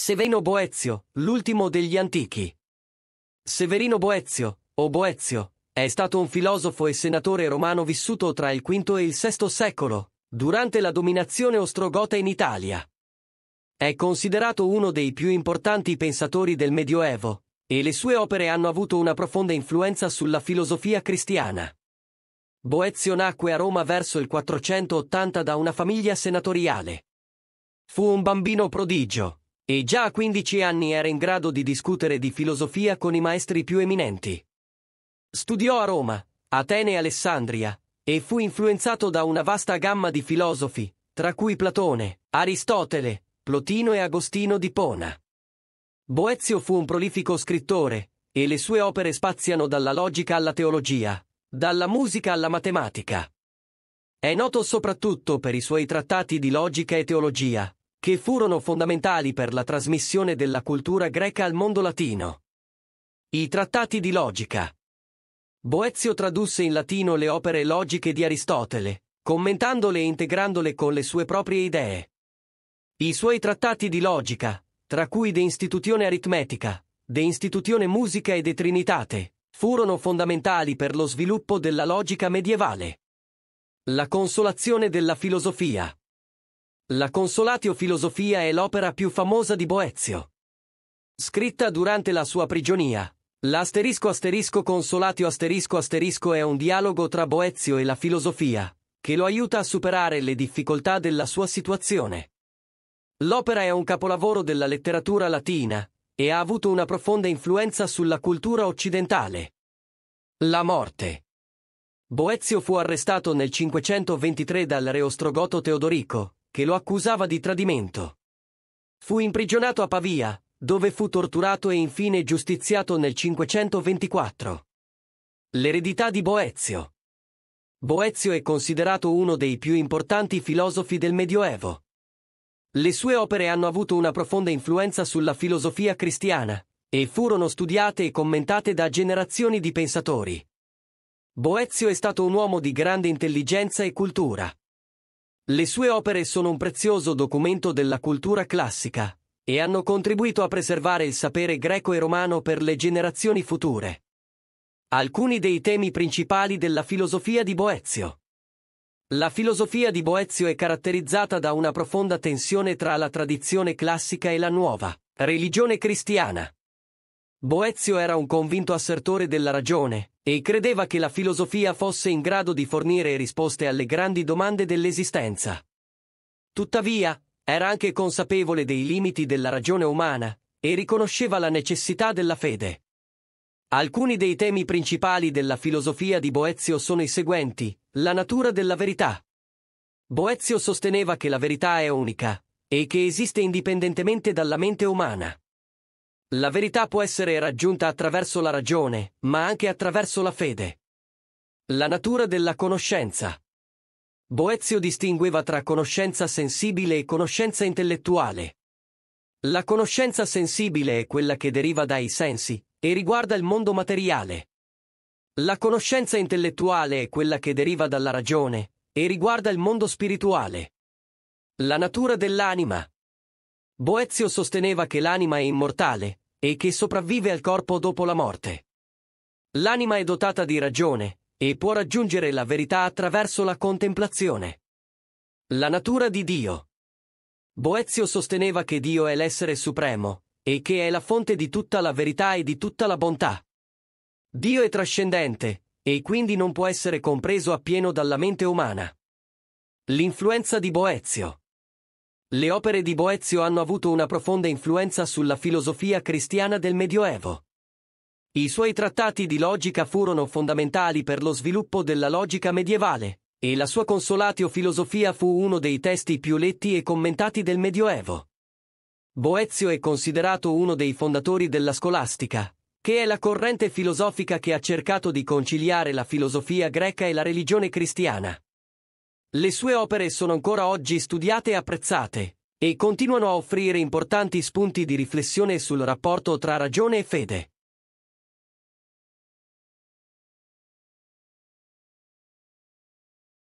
Severino Boezio, l'ultimo degli antichi. Severino Boezio, o Boezio, è stato un filosofo e senatore romano vissuto tra il V e il VI secolo, durante la dominazione ostrogota in Italia. È considerato uno dei più importanti pensatori del Medioevo, e le sue opere hanno avuto una profonda influenza sulla filosofia cristiana. Boezio nacque a Roma verso il 480 da una famiglia senatoriale. Fu un bambino prodigio e già a 15 anni era in grado di discutere di filosofia con i maestri più eminenti. Studiò a Roma, Atene e Alessandria, e fu influenzato da una vasta gamma di filosofi, tra cui Platone, Aristotele, Plotino e Agostino di Pona. Boezio fu un prolifico scrittore, e le sue opere spaziano dalla logica alla teologia, dalla musica alla matematica. È noto soprattutto per i suoi trattati di logica e teologia, che furono fondamentali per la trasmissione della cultura greca al mondo latino. I trattati di logica. Boezio tradusse in latino le opere logiche di Aristotele, commentandole e integrandole con le sue proprie idee. I suoi trattati di logica, tra cui De Institutione Aritmetica, De Institutione Musica e De Trinitate, furono fondamentali per lo sviluppo della logica medievale. La consolazione della filosofia. La Consolatio Filosofia è l'opera più famosa di Boezio. Scritta durante la sua prigionia, l'asterisco asterisco Consolatio asterisco asterisco è un dialogo tra Boezio e la filosofia, che lo aiuta a superare le difficoltà della sua situazione. L'opera è un capolavoro della letteratura latina e ha avuto una profonda influenza sulla cultura occidentale. La morte. Boezio fu arrestato nel 523 dal re ostrogoto Teodorico, che lo accusava di tradimento. Fu imprigionato a Pavia, dove fu torturato e infine giustiziato nel 524. L'eredità di Boezio. Boezio è considerato uno dei più importanti filosofi del Medioevo. Le sue opere hanno avuto una profonda influenza sulla filosofia cristiana e furono studiate e commentate da generazioni di pensatori. Boezio è stato un uomo di grande intelligenza e cultura. Le sue opere sono un prezioso documento della cultura classica e hanno contribuito a preservare il sapere greco e romano per le generazioni future. Alcuni dei temi principali della filosofia di Boezio. La filosofia di Boezio è caratterizzata da una profonda tensione tra la tradizione classica e la nuova religione cristiana. Boezio era un convinto assertore della ragione e credeva che la filosofia fosse in grado di fornire risposte alle grandi domande dell'esistenza. Tuttavia, era anche consapevole dei limiti della ragione umana e riconosceva la necessità della fede. Alcuni dei temi principali della filosofia di Boezio sono i seguenti, la natura della verità. Boezio sosteneva che la verità è unica e che esiste indipendentemente dalla mente umana. La verità può essere raggiunta attraverso la ragione, ma anche attraverso la fede. La natura della conoscenza. Boezio distingueva tra conoscenza sensibile e conoscenza intellettuale. La conoscenza sensibile è quella che deriva dai sensi e riguarda il mondo materiale. La conoscenza intellettuale è quella che deriva dalla ragione e riguarda il mondo spirituale. La natura dell'anima. Boezio sosteneva che l'anima è immortale, e che sopravvive al corpo dopo la morte. L'anima è dotata di ragione e può raggiungere la verità attraverso la contemplazione. La natura di Dio. Boezio sosteneva che Dio è l'essere supremo e che è la fonte di tutta la verità e di tutta la bontà. Dio è trascendente e quindi non può essere compreso appieno dalla mente umana. L'influenza di Boezio. Le opere di Boezio hanno avuto una profonda influenza sulla filosofia cristiana del Medioevo. I suoi trattati di logica furono fondamentali per lo sviluppo della logica medievale, e la sua Consolatio Filosofia fu uno dei testi più letti e commentati del Medioevo. Boezio è considerato uno dei fondatori della scolastica, che è la corrente filosofica che ha cercato di conciliare la filosofia greca e la religione cristiana. Le sue opere sono ancora oggi studiate e apprezzate, e continuano a offrire importanti spunti di riflessione sul rapporto tra ragione e fede.